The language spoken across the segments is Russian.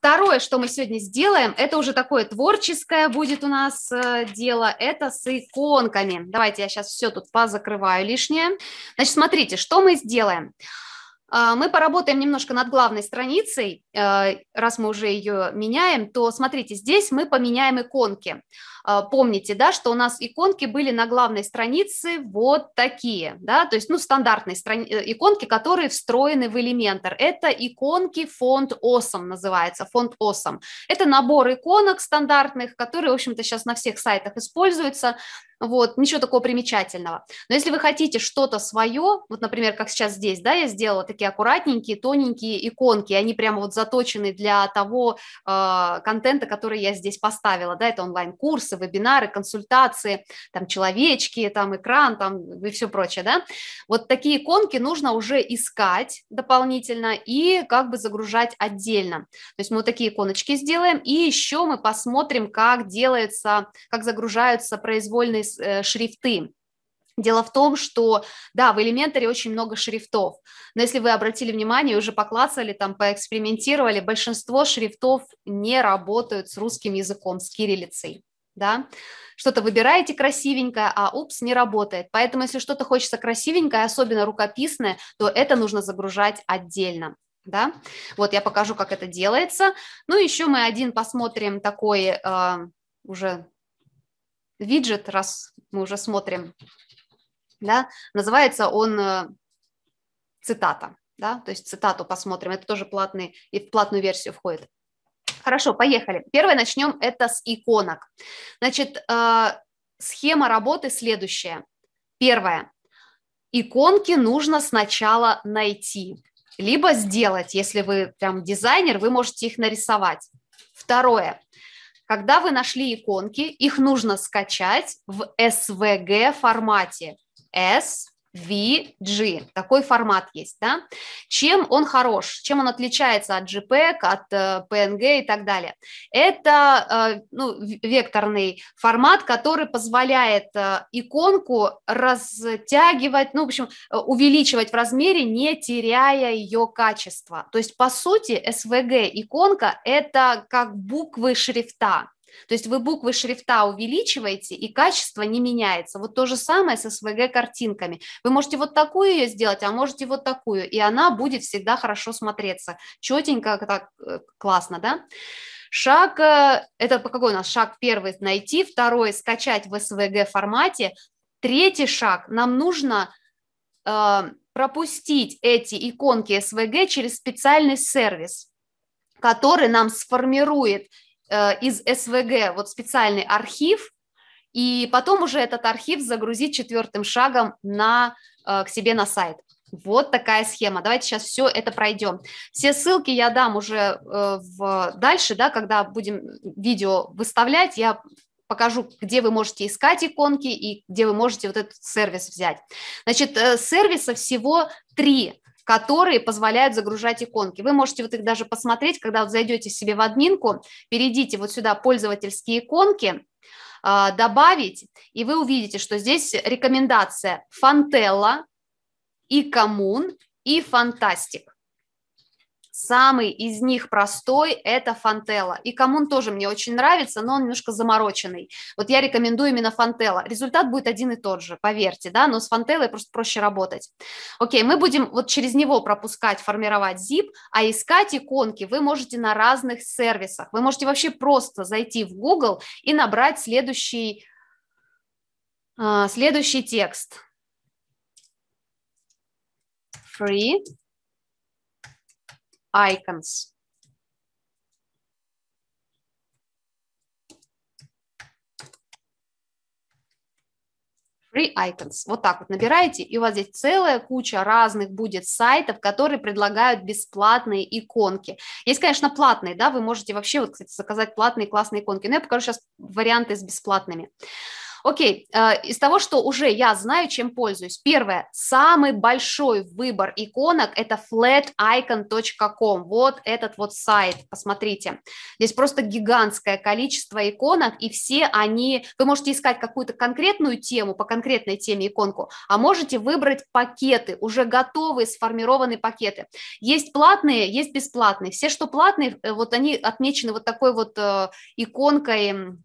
Второе, что мы сегодня сделаем, это уже такое творческое будет у нас э, дело, это с иконками. Давайте я сейчас все тут позакрываю лишнее. Значит, смотрите, что мы сделаем. Сделаем а, мы поработаем немножко над главной страницей, э, раз мы уже ее меняем, то смотрите, здесь мы поменяем иконки. А, помните, да, что у нас иконки были на главной странице вот такие, да, то есть, ну, стандартные страни... Э, иконки, которые встроены в Elementor. Это иконки фонд Awesome называется, фонд Awesome. Это набор иконок стандартных, которые, в общем-то, сейчас на всех сайтах используются, вот, ничего такого примечательного. Но если вы хотите что-то свое, вот, например, как сейчас здесь, да, я сделала такие аккуратненькие, тоненькие иконки, они прямо вот заточены для того э, контента, который я здесь поставила, да, это онлайн-курсы, вебинары, консультации, там, человечки, там, экран, там, и все прочее, да, вот такие иконки нужно уже искать дополнительно и как бы загружать отдельно, то есть мы вот такие иконочки сделаем, и еще мы посмотрим, как делается, как загружаются произвольные Э, шрифты. Дело в том, что, да, в элементаре очень много шрифтов, но если вы обратили внимание, уже поклацали, там, поэкспериментировали, большинство шрифтов не работают с русским языком, с кириллицей, да, что-то выбираете красивенькое, а упс, не работает. Поэтому, если что-то хочется красивенькое, особенно рукописное, то это нужно загружать отдельно. Да? Вот я покажу, как это делается. Ну, еще мы один посмотрим такой э, уже виджет, раз мы уже смотрим, да, называется он э, цитата, да, то есть цитату посмотрим, это тоже платный и в платную версию входит. Хорошо, поехали. Первое начнем это с иконок. Значит, э, схема работы следующая. Первое. Иконки нужно сначала найти, либо сделать, если вы прям дизайнер, вы можете их нарисовать. Второе. Когда вы нашли иконки, их нужно скачать в SVG формате. S VG. Такой формат есть, да? Чем он хорош? Чем он отличается от JPEG, e от э, PNG и так далее? Это э, ну, векторный формат, который позволяет э, иконку растягивать, ну, в общем, увеличивать в размере, не теряя ее качество. То есть, по сути, SVG иконка – это как буквы шрифта, то есть вы буквы шрифта увеличиваете, и качество не меняется. Вот то же самое со СВГ-картинками. Вы можете вот такую ее сделать, а можете вот такую, и она будет всегда хорошо смотреться. Четенько, так э, классно, да? Шаг, э, это какой у нас шаг первый, найти, второй, скачать в СВГ формате. Третий шаг, нам нужно э, пропустить эти иконки СВГ через специальный сервис, который нам сформирует Э, из СВГ вот специальный архив, и потом уже этот архив загрузить четвертым шагом на, э, к себе на сайт. Вот такая схема. Давайте сейчас все это пройдем. Все ссылки я дам уже э, в, дальше, да, когда будем видео выставлять, я покажу, где вы можете искать иконки и где вы можете вот этот сервис взять. Значит, сервиса всего три которые позволяют загружать иконки. Вы можете вот их даже посмотреть, когда вот зайдете себе в админку, перейдите вот сюда пользовательские иконки, а, добавить, и вы увидите, что здесь рекомендация Фантелла, и Коммун, и Фантастик. Самый из них простой – это Фантелла. И Коммун тоже мне очень нравится, но он немножко замороченный. Вот я рекомендую именно Фантелла. Результат будет один и тот же, поверьте, да, но с Фантеллой просто проще работать. Окей, мы будем вот через него пропускать, формировать zip, а искать иконки вы можете на разных сервисах. Вы можете вообще просто зайти в Google и набрать следующий, а, следующий текст. Free icons. Free Icons. Вот так вот набираете, и у вас здесь целая куча разных будет сайтов, которые предлагают бесплатные иконки. Есть, конечно, платные, да, вы можете вообще, вот, кстати, заказать платные классные иконки, но я покажу сейчас варианты с бесплатными. Окей, а, из того, что уже я знаю, чем пользуюсь. Первое, самый большой выбор иконок – это flaticon.com. Вот этот вот сайт, посмотрите. Здесь просто гигантское количество иконок, и все они… Вы можете искать какую-то конкретную тему, по конкретной теме иконку, а можете выбрать пакеты, уже готовые, сформированные пакеты. Есть платные, есть бесплатные. Все, что платные, э, вот они отмечены вот такой вот э, иконкой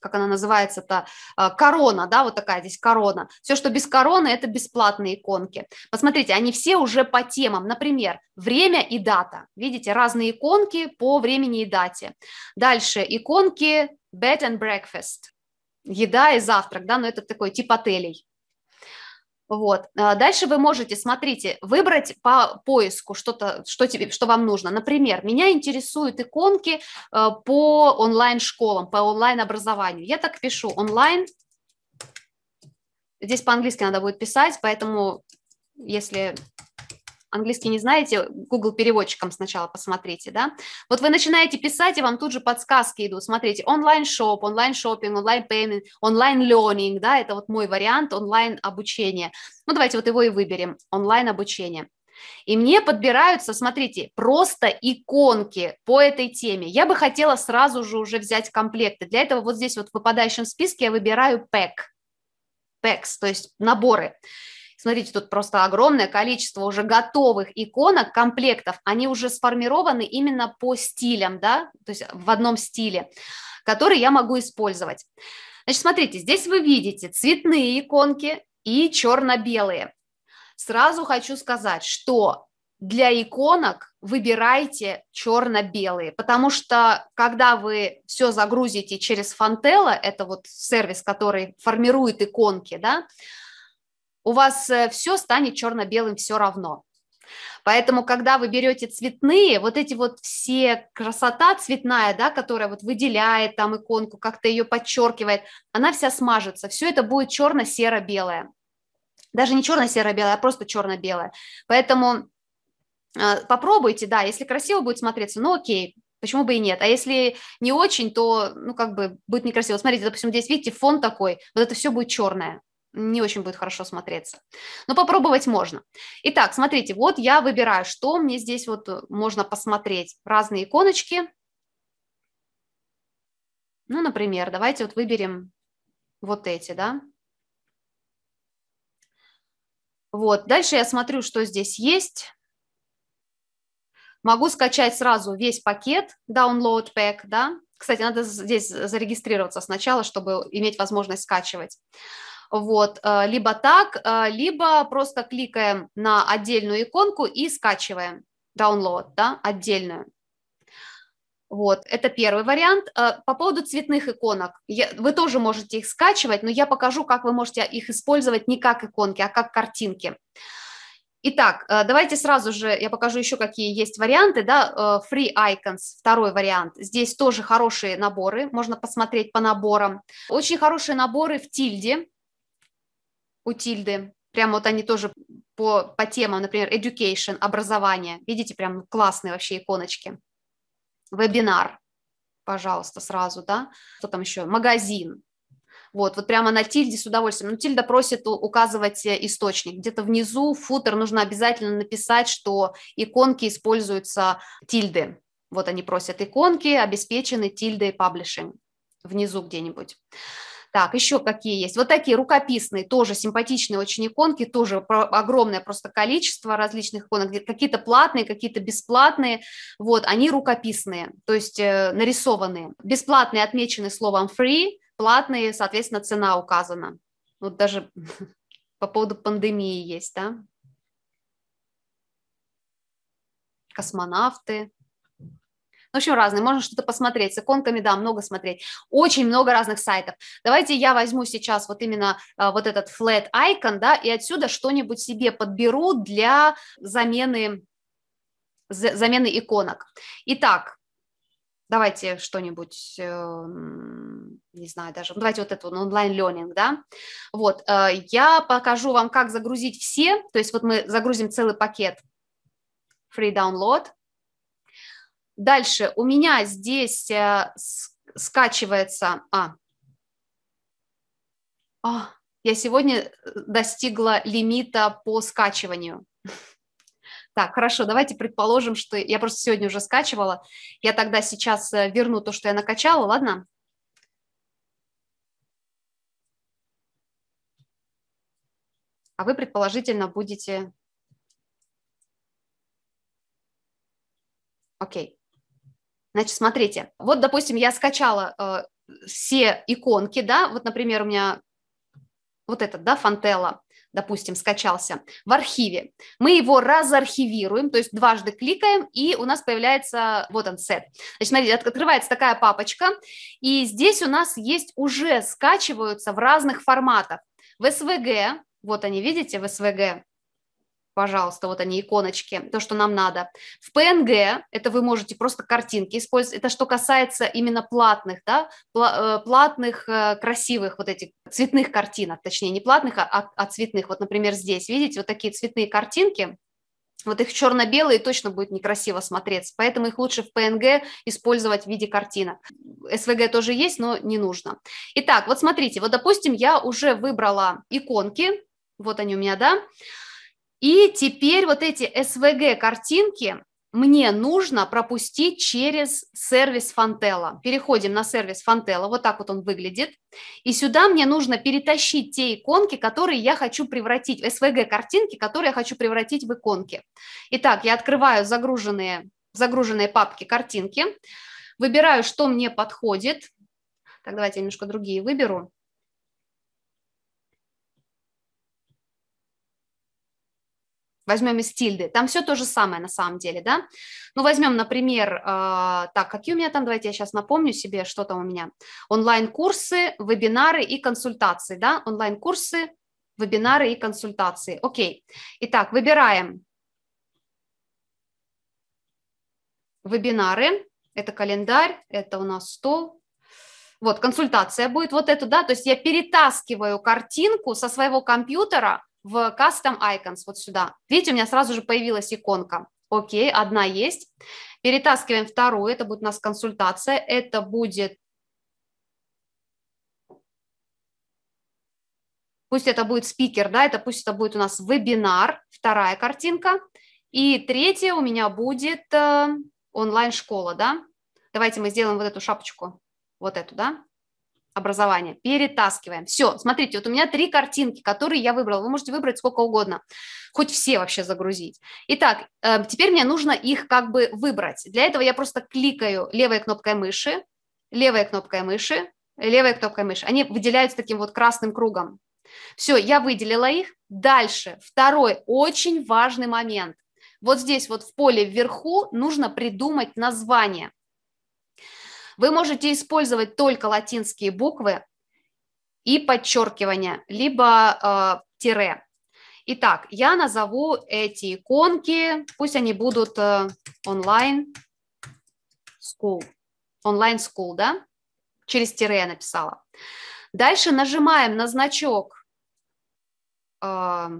как она называется это а, корона, да, вот такая здесь корона. Все, что без короны, это бесплатные иконки. Посмотрите, они все уже по темам. Например, время и дата. Видите, разные иконки по времени и дате. Дальше иконки bed and breakfast. Еда и завтрак, да, но это такой тип отелей. Вот. А дальше вы можете, смотрите, выбрать по поиску что-то, что, тебе, что вам нужно. Например, меня интересуют иконки э, по онлайн-школам, по онлайн-образованию. Я так пишу онлайн. Здесь по-английски надо будет писать, поэтому если английский не знаете, Google переводчиком сначала посмотрите, да, вот вы начинаете писать, и вам тут же подсказки идут, смотрите, онлайн-шоп, онлайн-шопинг, онлайн-пеймент, онлайн-лернинг, да, это вот мой вариант онлайн-обучения, ну, давайте вот его и выберем, онлайн-обучение, и мне подбираются, смотрите, просто иконки по этой теме. Я бы хотела сразу же уже взять комплекты. Для этого вот здесь вот в выпадающем списке я выбираю пэк, пэкс, то есть наборы. Смотрите, тут просто огромное количество уже готовых иконок, комплектов. Они уже сформированы именно по стилям, да, то есть в одном стиле, который я могу использовать. Значит, смотрите, здесь вы видите цветные иконки и черно-белые. Сразу хочу сказать, что для иконок выбирайте черно-белые, потому что когда вы все загрузите через Фантела, это вот сервис, который формирует иконки, да, у вас э, все станет черно-белым все равно. Поэтому, когда вы берете цветные, вот эти вот все красота цветная, да, которая вот выделяет там иконку, как-то ее подчеркивает, она вся смажется. Все это будет черно-серо-белое. Даже не черно-серо-белое, а просто черно-белое. Поэтому э, попробуйте, да, если красиво будет смотреться, ну окей, Почему бы и нет? А если не очень, то, ну, как бы, будет некрасиво. Смотрите, допустим, здесь, видите, фон такой, вот это все будет черное не очень будет хорошо смотреться. Но попробовать можно. Итак, смотрите, вот я выбираю, что мне здесь вот э, можно посмотреть. Разные иконочки. Ну, например, давайте вот выберем вот эти, да. Вот, дальше я смотрю, что здесь есть. Могу скачать сразу весь пакет, download pack, да. Кстати, надо здесь зарегистрироваться сначала, чтобы иметь возможность скачивать вот, э, либо так, э, либо просто кликаем на отдельную иконку и скачиваем download, да, отдельную. Вот, это первый вариант. Э, по поводу цветных иконок, я, вы тоже можете их скачивать, но я покажу, как вы можете их использовать не как иконки, а как картинки. Итак, давайте сразу же я покажу еще, какие есть варианты. Да? Free Icons, второй вариант. Здесь тоже хорошие наборы, можно посмотреть по наборам. Очень хорошие наборы в тильде, у Тильды. Прям вот они тоже по, по темам, например, education, образование. Видите, прям классные вообще иконочки. Вебинар, пожалуйста, сразу, да. Что там еще? Магазин. Вот, вот прямо на тильде с удовольствием. Ну, тильда просит указывать э, источник. Где-то внизу футер нужно обязательно написать, что иконки используются тильды. Вот они просят иконки, обеспечены тильдой паблишинг внизу где-нибудь. Так, еще какие есть? Вот такие рукописные, тоже симпатичные очень иконки, тоже огромное просто количество различных иконок, какие-то платные, какие-то бесплатные, вот, они рукописные, то есть э, нарисованные. Бесплатные отмечены словом free, платные, соответственно, цена указана. Вот даже по поводу пандемии есть, да? Космонавты, ну, в общем, разные, можно что-то посмотреть, с иконками, да, много смотреть, очень много разных сайтов. Давайте я возьму сейчас вот именно а, вот этот flat icon, да, и отсюда что-нибудь себе подберу для замены, за, замены иконок. Итак, давайте что-нибудь, эм, не знаю даже, давайте вот это, онлайн-ленинг, да, вот, э, я покажу вам, как загрузить все, то есть вот мы загрузим целый пакет free download – Дальше у меня здесь э, скачивается... А, а я сегодня э, достигла лимита по скачиванию. Так, хорошо, давайте предположим, что я просто сегодня уже скачивала. Я тогда сейчас э, верну то, что я накачала, ладно? А вы, предположительно, будете... Окей. Значит, смотрите, вот, допустим, я скачала э, все иконки, да, вот, например, у меня вот этот, да, Фантелла, допустим, скачался в архиве. Мы его разархивируем, то есть дважды кликаем, и у нас появляется, вот он, сет. Значит, смотрите, открывается такая папочка, и здесь у нас есть уже скачиваются в разных форматах. В SVG, вот они, видите, в SVG, пожалуйста, вот они, иконочки, то, что нам надо. В PNG это вы можете просто картинки использовать. Это что касается именно платных, да, э, платных, э, красивых вот этих цветных картинок, точнее, не платных, а, а, а цветных. Вот, например, здесь, видите, вот такие цветные картинки, вот их черно-белые точно будет некрасиво смотреться, поэтому их лучше в PNG использовать в виде картинок. SVG тоже есть, но не нужно. Итак, вот смотрите, вот допустим, я уже выбрала иконки, вот они у меня, да, и теперь вот эти СВГ-картинки мне нужно пропустить через сервис Фантела. Переходим на сервис Фантела, вот так вот он выглядит. И сюда мне нужно перетащить те иконки, которые я хочу превратить, SVG-картинки, которые я хочу превратить в иконки. Итак, я открываю загруженные, загруженные папки картинки, выбираю, что мне подходит. Так, давайте я немножко другие выберу. возьмем из тильды, там все то же самое на самом деле, да. Ну, возьмем, например, э, так, какие у меня там, давайте я сейчас напомню себе, что там у меня. Онлайн-курсы, вебинары и консультации, да, онлайн-курсы, вебинары и консультации. Окей, итак, выбираем вебинары, это календарь, это у нас стол, вот, консультация будет вот эту, да, то есть я перетаскиваю картинку со своего компьютера в Custom Icons, вот сюда. Видите, у меня сразу же появилась иконка. Окей, одна есть. Перетаскиваем вторую, это будет у нас консультация. Это будет... Пусть это будет спикер, да, это пусть это будет у нас вебинар, вторая картинка. И третья у меня будет э, онлайн-школа, да. Давайте мы сделаем вот эту шапочку, вот эту, да. Образование. Перетаскиваем. Все, смотрите, вот у меня три картинки, которые я выбрала. Вы можете выбрать сколько угодно, хоть все вообще загрузить. Итак, эм, теперь мне нужно их как бы выбрать. Для этого я просто кликаю левой кнопкой мыши, левой кнопкой мыши, левой кнопкой мыши. Они выделяются таким вот красным кругом. Все, я выделила их. Дальше, второй очень важный момент. Вот здесь вот в поле вверху нужно придумать название. Вы можете использовать только латинские буквы и подчеркивания, либо э, тире. Итак, я назову эти иконки, пусть они будут э, онлайн school, онлайн school, да? Через тире я написала. Дальше нажимаем на значок, э, я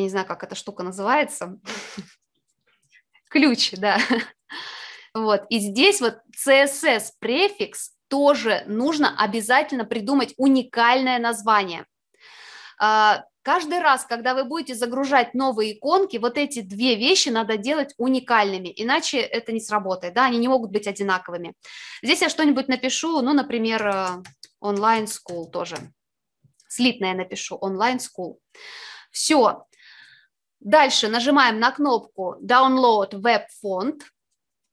не знаю, как эта штука называется, ключ, да. Вот. И здесь вот CSS-префикс тоже нужно обязательно придумать уникальное название. А, каждый раз, когда вы будете загружать новые иконки, вот эти две вещи надо делать уникальными, иначе это не сработает, да, они не могут быть одинаковыми. Здесь я что-нибудь напишу, ну, например, онлайн-скул э, тоже. Слитное напишу, онлайн-скул. Все. Дальше нажимаем на кнопку Download Web Font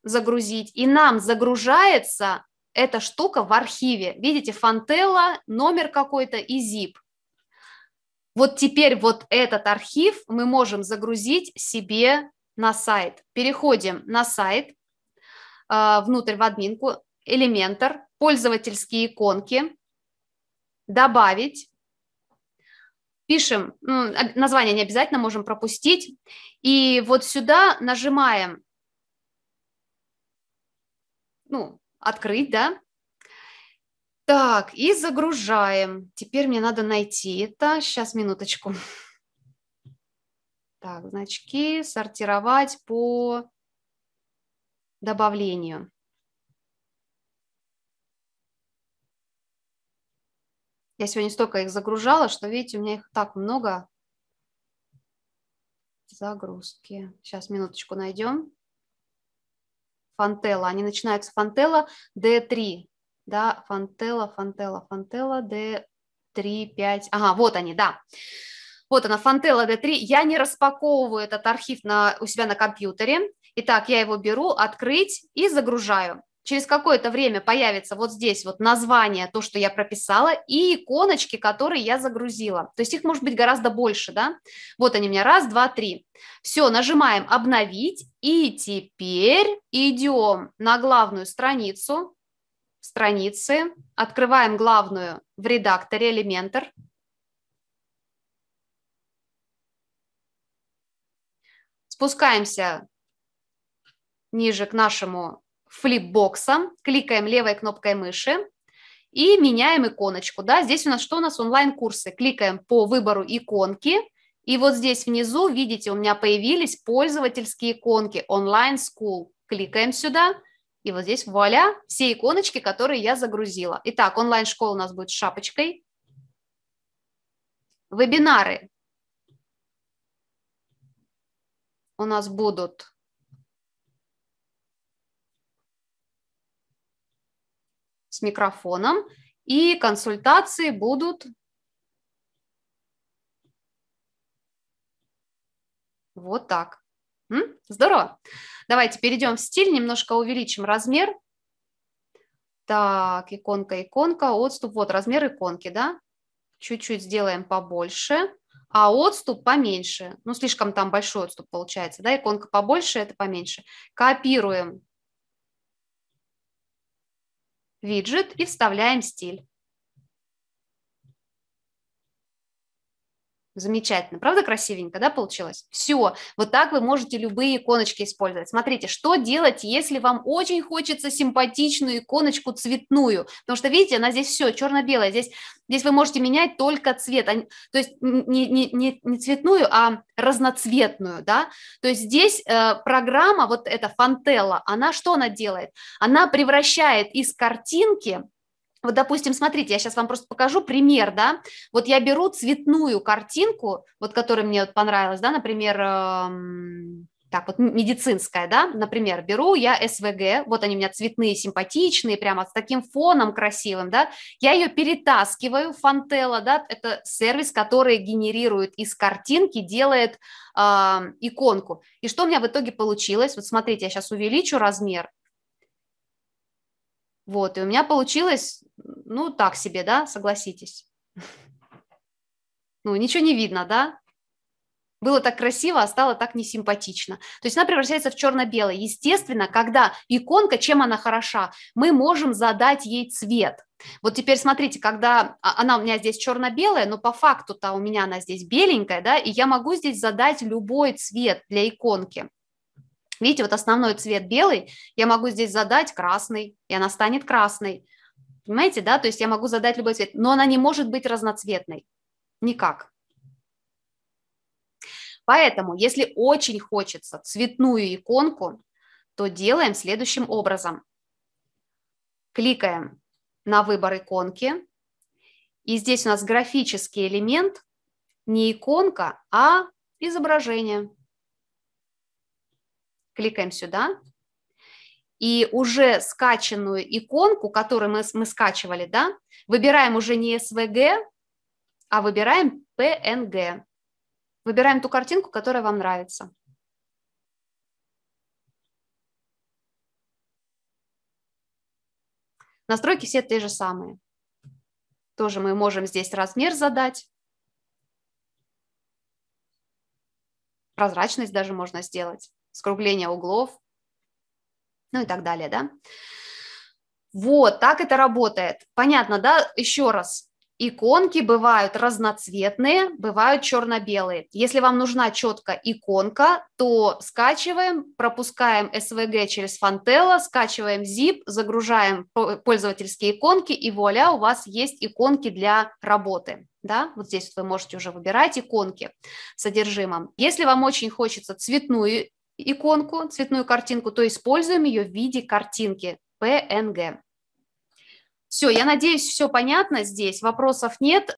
загрузить, и нам загружается эта штука в архиве. Видите, Фантелла, номер какой-то и zip. Вот теперь вот этот архив мы можем загрузить себе на сайт. Переходим на сайт, а, внутрь в админку, Elementor, пользовательские иконки, добавить, пишем, название не обязательно можем пропустить, и вот сюда нажимаем ну, открыть, да. Так, и загружаем. Теперь мне надо найти это. Сейчас, минуточку. Так, значки сортировать по добавлению. Я сегодня столько их загружала, что, видите, у меня их так много. Загрузки. Сейчас минуточку найдем фантела. Они начинаются фантела D3, да, фантела, фантела, фантела D3, 5, ага, вот они, да. Вот она, фантела D3. Я не распаковываю этот архив на, у себя на компьютере. Итак, я его беру, открыть и загружаю через какое-то время появится вот здесь вот название, то, что я прописала, и иконочки, которые я загрузила. То есть их может быть гораздо больше, да? Вот они у меня, раз, два, три. Все, нажимаем «Обновить», и теперь идем на главную страницу, страницы, открываем главную в редакторе Elementor, спускаемся ниже к нашему флипбокса, кликаем левой кнопкой мыши и меняем иконочку. Да? Здесь у нас что у нас? Онлайн-курсы. Кликаем по выбору иконки. И вот здесь внизу, видите, у меня появились пользовательские иконки онлайн school. Кликаем сюда. И вот здесь, вуаля, все иконочки, которые я загрузила. Итак, онлайн-школа у нас будет с шапочкой. Вебинары. У нас будут с микрофоном, и консультации будут вот так. Здорово. Давайте перейдем в стиль, немножко увеличим размер. Так, иконка, иконка, отступ. Вот размер иконки, да? Чуть-чуть сделаем побольше, а отступ поменьше. Ну, слишком там большой отступ получается, да? Иконка побольше, это поменьше. Копируем виджет и вставляем стиль. Замечательно. Правда красивенько, да, получилось? Все. Вот так вы можете любые иконочки использовать. Смотрите, что делать, если вам очень хочется симпатичную иконочку цветную? Потому что, видите, она здесь все черно-белая. Здесь, здесь вы можете менять только цвет. То есть не, не, не, не цветную, а разноцветную, да? То есть здесь э, программа, вот эта фантелла, она что она делает? Она превращает из картинки вот, допустим, смотрите, я сейчас вам просто покажу пример, да. Вот я беру цветную картинку, вот которая мне вот понравилась, да, например, эм, так вот медицинская, да, например, беру я СВГ, вот они у меня цветные, симпатичные, прямо с таким фоном красивым, да, я ее перетаскиваю, в Фантела, да, это сервис, который генерирует из картинки, делает э, иконку. И что у меня в итоге получилось? Вот смотрите, я сейчас увеличу размер, вот, и у меня получилось, ну, так себе, да, согласитесь. Ну, ничего не видно, да? Было так красиво, а стало так несимпатично. То есть она превращается в черно-белое. Естественно, когда иконка, чем она хороша, мы можем задать ей цвет. Вот теперь смотрите, когда а, она у меня здесь черно-белая, но по факту-то у меня она здесь беленькая, да, и я могу здесь задать любой цвет для иконки. Видите, вот основной цвет белый, я могу здесь задать красный, и она станет красной. Понимаете, да? То есть я могу задать любой цвет, но она не может быть разноцветной. Никак. Поэтому, если очень хочется цветную иконку, то делаем следующим образом. Кликаем на выбор иконки. И здесь у нас графический элемент, не иконка, а изображение кликаем сюда, и уже скачанную иконку, которую мы, мы скачивали, да, выбираем уже не SVG, а выбираем PNG. Выбираем ту картинку, которая вам нравится. Настройки все те же самые. Тоже мы можем здесь размер задать. Прозрачность даже можно сделать скругление углов, ну и так далее, да. Вот, так это работает. Понятно, да? Еще раз, Иконки бывают разноцветные, бывают черно-белые. Если вам нужна четко иконка, то скачиваем, пропускаем SVG через Фантела, скачиваем zip, загружаем пользовательские иконки, и вуаля, у вас есть иконки для работы. Да? Вот здесь вы можете уже выбирать иконки с содержимым. Если вам очень хочется цветную иконку, цветную картинку, то используем ее в виде картинки PNG. Все, я надеюсь, все понятно здесь, вопросов нет.